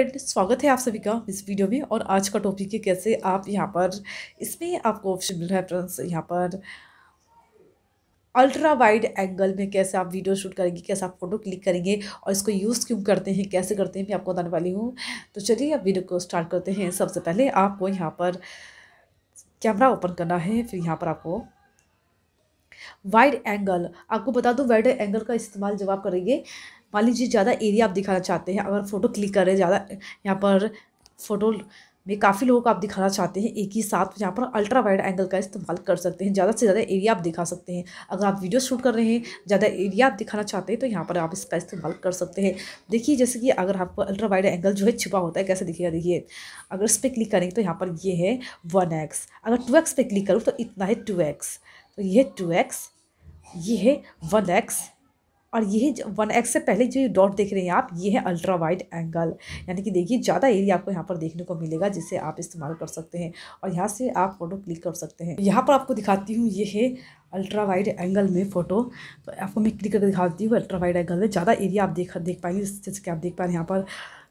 स्वागत है आप सभी का इस वीडियो में और आज का टॉपिक है कैसे आप यहाँ पर इसमें आपको ऑप्शन मिल रहा है फ्रेंड्स यहाँ पर अल्ट्रा वाइड एंगल में कैसे आप वीडियो शूट करेंगे कैसे आप फोटो क्लिक करेंगे और इसको यूज़ क्यों करते हैं कैसे करते हैं मैं आपको बताने वाली हूँ तो चलिए आप वीडियो को स्टार्ट करते हैं सबसे पहले आपको यहाँ पर कैमरा ओपन करना है फिर यहाँ पर आपको वाइड एंगल आपको बता दूँ वाइड एंगल का इस्तेमाल जब आप करेंगे मान लीजिए ज़्यादा एरिया आप दिखाना चाहते हैं अगर फ़ोटो क्लिक करें ज़्यादा यहाँ पर फ़ोटो में काफ़ी लोगों को आप दिखाना चाहते हैं एक ही साथ यहाँ पर अल्ट्रा वाइड एंगल का इस्तेमाल कर सकते हैं ज़्यादा से ज़्यादा एरिया आप दिखा सकते हैं अगर आप वीडियो शूट कर रहे हैं ज़्यादा एरिया आप दिखाना चाहते हैं तो यहाँ पर आप इसका इस्तेमाल कर सकते हैं देखिए जैसे कि अगर आपको अल्ट्रा वाइड एंगल जो है छिपा होता है कैसे दिखेगा देखिए अगर इस पर क्लिक करेंगे तो यहाँ पर ये है वन एक्स अगर टू एक्स पे क्लिक करूँ तो इतना है टू एक्स तो ये है टू एक्स ये है वन एक्स और ये वन एक्स से पहले जो ये डॉट देख रहे हैं आप ये है अल्ट्रा वाइड एंगल यानी कि देखिए ज़्यादा एरिया आपको यहाँ पर देखने को मिलेगा जिसे आप इस्तेमाल कर सकते हैं और यहाँ से आप फ़ोटो क्लिक कर सकते हैं यहाँ पर आपको दिखाती हूँ ये है अल्ट्रा वाइड एंगल में फ़ोटो तो आपको मैं क्लिक करके दिखाती हूँ अल्ट्रा वाइड एंगल में ज़्यादा एरिया आप देख देख पाएंगे जैसे कि आप देख पा रहे हैं यहाँ पर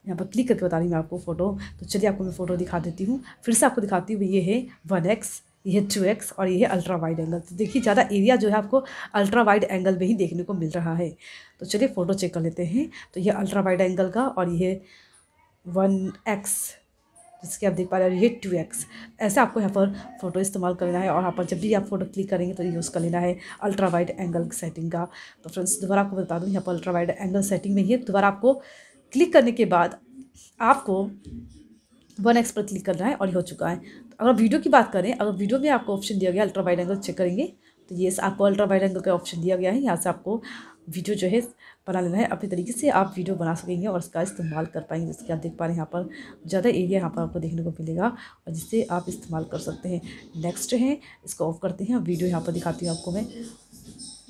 यहाँ पर क्लिक करके बता रही हूँ मैं आपको फ़ोटो तो चलिए आपको मैं फ़ोटो दिखा देती हूँ फिर से आपको दिखाती हूँ ये है वन एक्स ये टू एक्स और ये है अल्ट्रा वाइड एंगल तो देखिए ज़्यादा एरिया जो है आपको अल्ट्रा वाइड एंगल में ही देखने को मिल रहा है तो चलिए फ़ोटो चेक कर लेते हैं तो ये अल्ट्रा वाइड एंगल का और ये वन एक्स जिसके आप देख पा रहे हो ये टू एक्स ऐसे आपको यहाँ पर फ़ोटो इस्तेमाल करना है और यहाँ पर जब भी आप फोटो क्लिक करेंगे तो यूज़ कर लेना है अल्ट्रा वाइड एंगल सेटिंग का तो फ्रेंड्स दोबारा आपको बता दूँ यहाँ पर अल्ट्रा वाइड एंगल सेटिंग में ही है दोबारा आपको क्लिक करने के बाद आपको वन एक्स पर क्लिक करना है और ये हो चुका है अगर वीडियो की बात करें अगर वीडियो में आपको ऑप्शन दिया गया अल्ट्रा वाइड एंगल चेक करेंगे तो ये आपको अल्ट्रा वाइड एंगल का ऑप्शन दिया गया है यहाँ से आपको वीडियो जो है बना लेना है अपने तरीके से आप वीडियो बना सकेंगे और इसका इस्तेमाल कर पाएंगे जिसके आप देख पा रहे हैं यहाँ पर ज़्यादा एरिया यहाँ पर आपको देखने को मिलेगा और जिससे आप इस्तेमाल कर सकते हैं नेक्स्ट है इसको ऑफ करते हैं वीडियो यहाँ पर दिखाती हूँ आपको मैं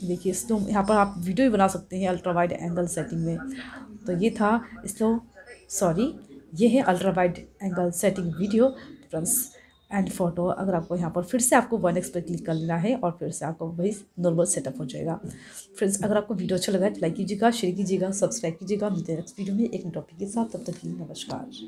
देखिए इसको यहाँ पर आप वीडियो भी बना सकते हैं अल्ट्रा वाइड एंगल सेटिंग में तो ये था इसको सॉरी ये है ultra wide angle setting video friends and photo अगर आपको यहाँ पर फिर से आपको वन एक्स पर क्लिक कर लेना है और फिर से आपको वही नॉर्मल सेटअप हो जाएगा फ्रेंड्स अगर आपको वीडियो अच्छा लगा तो लाइक कीजिएगा शेयर कीजिएगा सब्सक्राइब कीजिएगा मिलते हैं नेक्स्ट वीडियो में एक टॉपिक के साथ तब तक के लिए नमस्कार